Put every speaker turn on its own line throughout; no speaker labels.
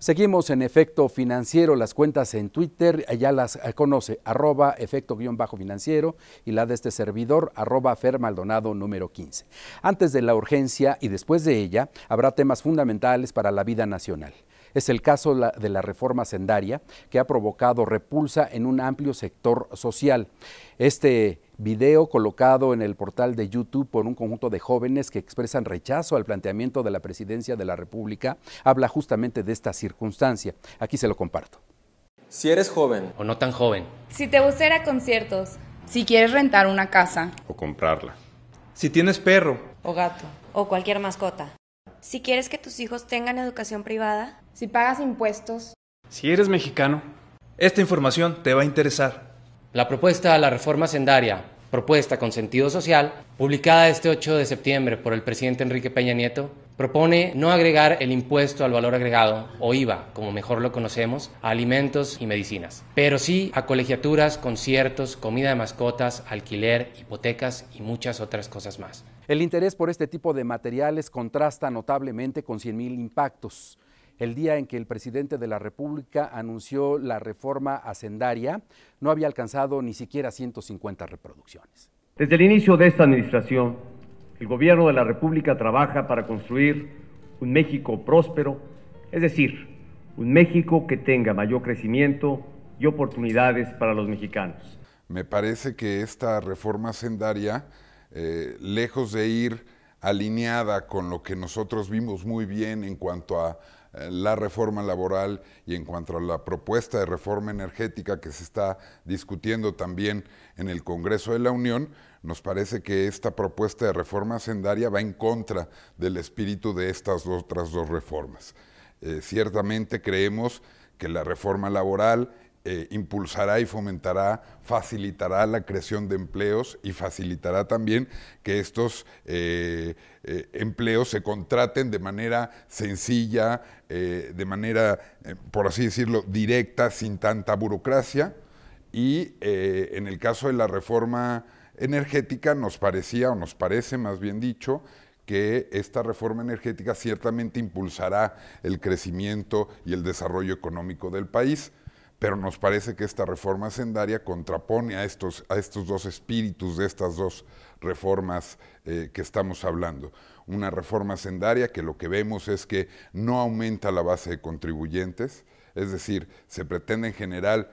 Seguimos en efecto financiero, las cuentas en Twitter, ya las eh, conoce, arroba efecto financiero y la de este servidor, arroba Fer Maldonado número 15. Antes de la urgencia y después de ella, habrá temas fundamentales para la vida nacional. Es el caso de la reforma sendaria que ha provocado repulsa en un amplio sector social. Este video colocado en el portal de YouTube por un conjunto de jóvenes que expresan rechazo al planteamiento de la presidencia de la República habla justamente de esta circunstancia. Aquí se lo comparto. Si eres joven o no tan joven. Si te gustaría conciertos. Si quieres rentar una casa. O comprarla. Si tienes perro. O gato. O cualquier mascota. Si quieres que tus hijos tengan educación privada. Si pagas impuestos. Si eres mexicano. Esta información te va a interesar. La propuesta a la reforma sendaria propuesta con sentido social, publicada este 8 de septiembre por el presidente Enrique Peña Nieto, propone no agregar el impuesto al valor agregado, o IVA, como mejor lo conocemos, a alimentos y medicinas, pero sí a colegiaturas, conciertos, comida de mascotas, alquiler, hipotecas y muchas otras cosas más. El interés por este tipo de materiales contrasta notablemente con 100.000 impactos el día en que el presidente de la República anunció la reforma hacendaria, no había alcanzado ni siquiera 150 reproducciones. Desde el inicio de esta administración, el gobierno de la República trabaja para construir un México próspero, es decir,
un México que tenga mayor crecimiento y oportunidades para los mexicanos. Me parece que esta reforma hacendaria, eh, lejos de ir alineada con lo que nosotros vimos muy bien en cuanto a la reforma laboral y en cuanto a la propuesta de reforma energética que se está discutiendo también en el Congreso de la Unión, nos parece que esta propuesta de reforma hacendaria va en contra del espíritu de estas otras dos reformas. Eh, ciertamente creemos que la reforma laboral eh, impulsará y fomentará, facilitará la creación de empleos y facilitará también que estos eh, eh, empleos se contraten de manera sencilla, de manera, por así decirlo, directa, sin tanta burocracia. Y en el caso de la reforma energética nos parecía, o nos parece más bien dicho, que esta reforma energética ciertamente impulsará el crecimiento y el desarrollo económico del país pero nos parece que esta reforma sendaria contrapone a estos, a estos dos espíritus de estas dos reformas eh, que estamos hablando. Una reforma sendaria que lo que vemos es que no aumenta la base de contribuyentes, es decir, se pretende en general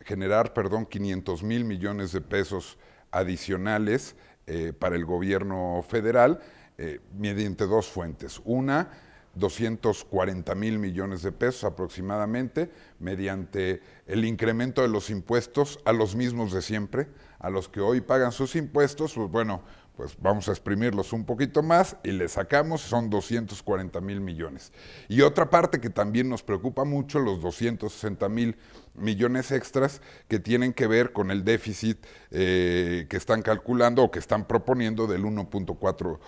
generar perdón, 500 mil millones de pesos adicionales eh, para el gobierno federal eh, mediante dos fuentes. Una, 240 mil millones de pesos aproximadamente mediante el incremento de los impuestos a los mismos de siempre, a los que hoy pagan sus impuestos, pues bueno, pues vamos a exprimirlos un poquito más y le sacamos, son 240 mil millones. Y otra parte que también nos preocupa mucho, los 260 mil millones extras que tienen que ver con el déficit eh, que están calculando o que están proponiendo del 1.4%.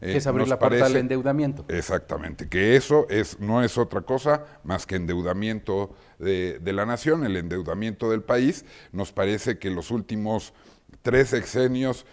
Que eh, es abrir la puerta al endeudamiento. Exactamente, que eso es, no es otra cosa más que endeudamiento de, la nación, el endeudamiento del país. Nos parece que los últimos tres exenios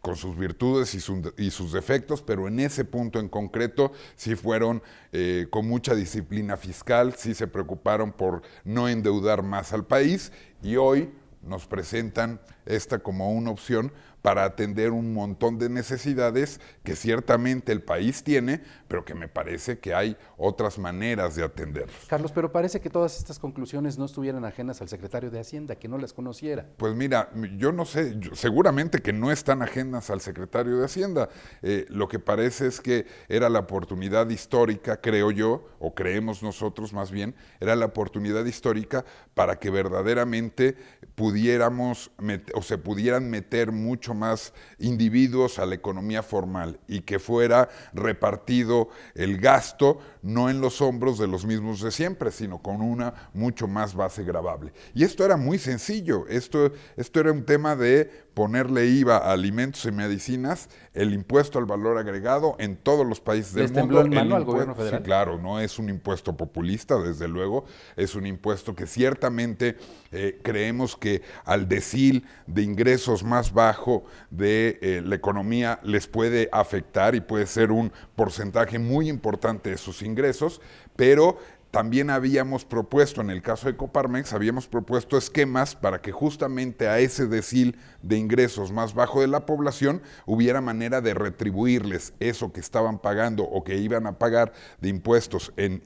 con sus virtudes y, sus defectos, pero en ese punto en concreto sí fueron eh, con mucha disciplina fiscal, sí se preocuparon por no endeudar más al país y hoy nos presentan esta como una opción para atender un montón de necesidades que ciertamente el país tiene, pero que me parece que hay otras maneras de atenderlos.
Carlos, pero parece que todas estas conclusiones no estuvieran ajenas al secretario de Hacienda, que no las conociera.
Pues mira, yo no sé, seguramente que no están ajenas al secretario de Hacienda. Eh, lo que parece es que era la oportunidad histórica, creo yo, o creemos nosotros más bien, era la oportunidad histórica para que verdaderamente pudiéramos meter o se pudieran meter mucho más individuos a la economía formal y que fuera repartido el gasto no en los hombros de los mismos de siempre, sino con una mucho más base gravable. Y esto era muy sencillo, esto, esto era un tema de ponerle IVA a alimentos y medicinas, el impuesto al valor agregado en todos los países del mundo. El mano al gobierno federal? Sí, claro, no es un impuesto populista, desde luego, es un impuesto que ciertamente eh, creemos que al decir de ingresos más bajo de eh, la economía les puede afectar y puede ser un porcentaje muy importante de sus ingresos, pero también habíamos propuesto, en el caso de Coparmex, habíamos propuesto esquemas para que justamente a ese decil de ingresos más bajo de la población hubiera manera de retribuirles eso que estaban pagando o que iban a pagar de impuestos en,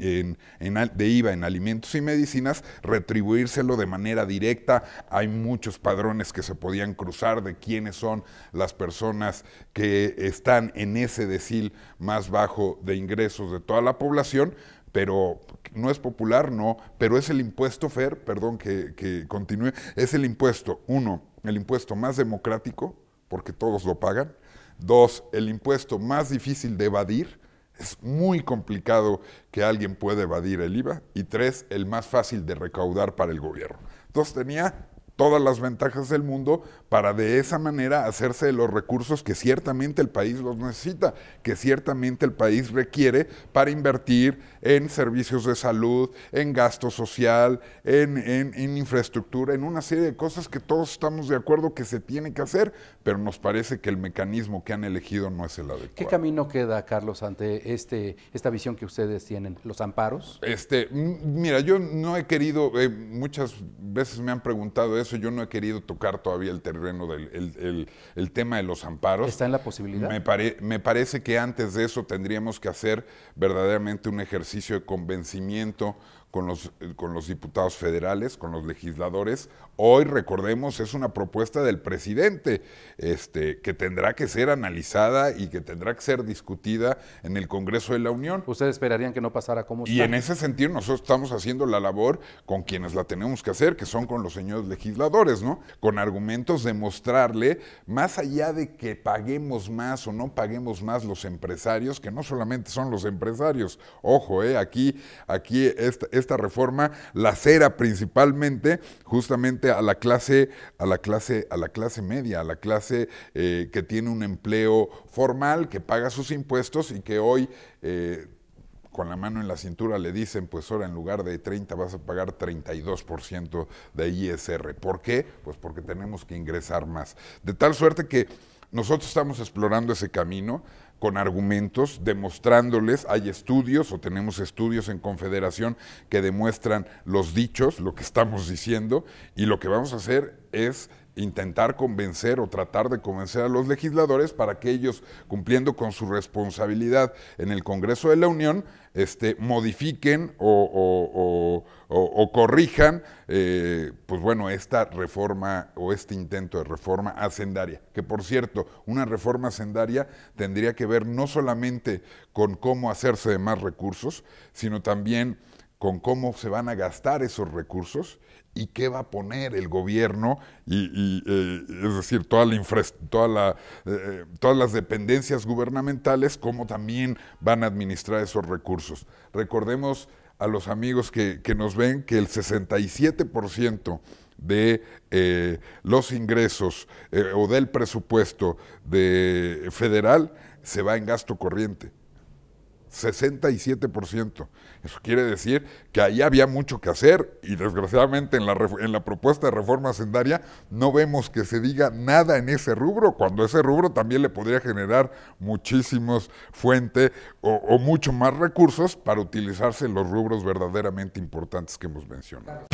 de IVA en alimentos y medicinas, retribuírselo de manera directa. Hay muchos padrones que se podían cruzar de quiénes son las personas que están en ese decil más bajo de ingresos de toda la población pero no es popular, no, pero es el impuesto, Fer, perdón que, continúe, es el impuesto, uno, el impuesto más democrático, porque todos lo pagan, dos, el impuesto más difícil de evadir, es muy complicado que alguien pueda evadir el IVA. Y tres, el más fácil de recaudar para el gobierno. Entonces tenía todas las ventajas del mundo para de esa manera hacerse de los recursos que ciertamente el país los necesita, que ciertamente el país requiere para invertir en servicios de salud, en gasto social, en, infraestructura, en una serie de cosas que todos estamos de acuerdo que se tiene que hacer, pero nos parece que el mecanismo que han elegido no es el adecuado. ¿Qué camino queda, Carlos, ante este, esta visión que ustedes
tienen? ¿Los amparos?
Este, mira, yo no he querido, eh, muchas veces me han preguntado eso, yo no he querido tocar todavía el terreno del el, tema de los amparos. Está en la posibilidad. me parece que antes de eso tendríamos que hacer verdaderamente un ejercicio de convencimiento con los, eh, con los diputados federales, con los legisladores. Hoy, recordemos, es una propuesta del presidente este, que tendrá que ser analizada y que tendrá que ser discutida en el Congreso de la Unión. Ustedes esperarían que no pasara como... Y en ese sentido nosotros estamos haciendo la labor con quienes la tenemos que hacer, que son con los señores legisladores, ¿no? Con argumentos de mostrarle, más allá de que paguemos más o no paguemos más los empresarios, que no solamente son los empresarios, ojo, eh, aquí, aquí esta, esta reforma lacera principalmente justamente a la clase, a la clase, a la clase media, a la clase eh, que tiene un empleo formal, que paga sus impuestos y que hoy eh, con la mano en la cintura le dicen, pues ahora en lugar de 30 vas a pagar 32% de ISR. ¿Por qué? Pues porque tenemos que ingresar más. De tal suerte que nosotros estamos explorando ese camino con argumentos, demostrándoles, hay estudios o tenemos estudios en Confederación que demuestran los dichos, lo que estamos diciendo, y lo que vamos a hacer es intentar convencer o tratar de convencer a los legisladores para que ellos, cumpliendo con su responsabilidad en el Congreso de la Unión, este, modifiquen o, corrijan, eh, pues bueno, esta reforma o este intento de reforma hacendaria, que por cierto, una reforma hacendaria tendría que ver no solamente con cómo hacerse de más recursos, sino también con cómo se van a gastar esos recursos y qué va a poner el gobierno y, eh, es decir toda la eh, todas las dependencias gubernamentales cómo también van a administrar esos recursos recordemos a los amigos que, nos ven que el 67% de eh, los ingresos o del presupuesto de federal se va en gasto corriente 67%. Eso quiere decir que ahí había mucho que hacer y desgraciadamente en la, en la propuesta de reforma sendaria no vemos que se diga nada en ese rubro, cuando ese rubro también le podría generar muchísimos fuentes o, o mucho más recursos para utilizarse en los rubros verdaderamente importantes que hemos mencionado.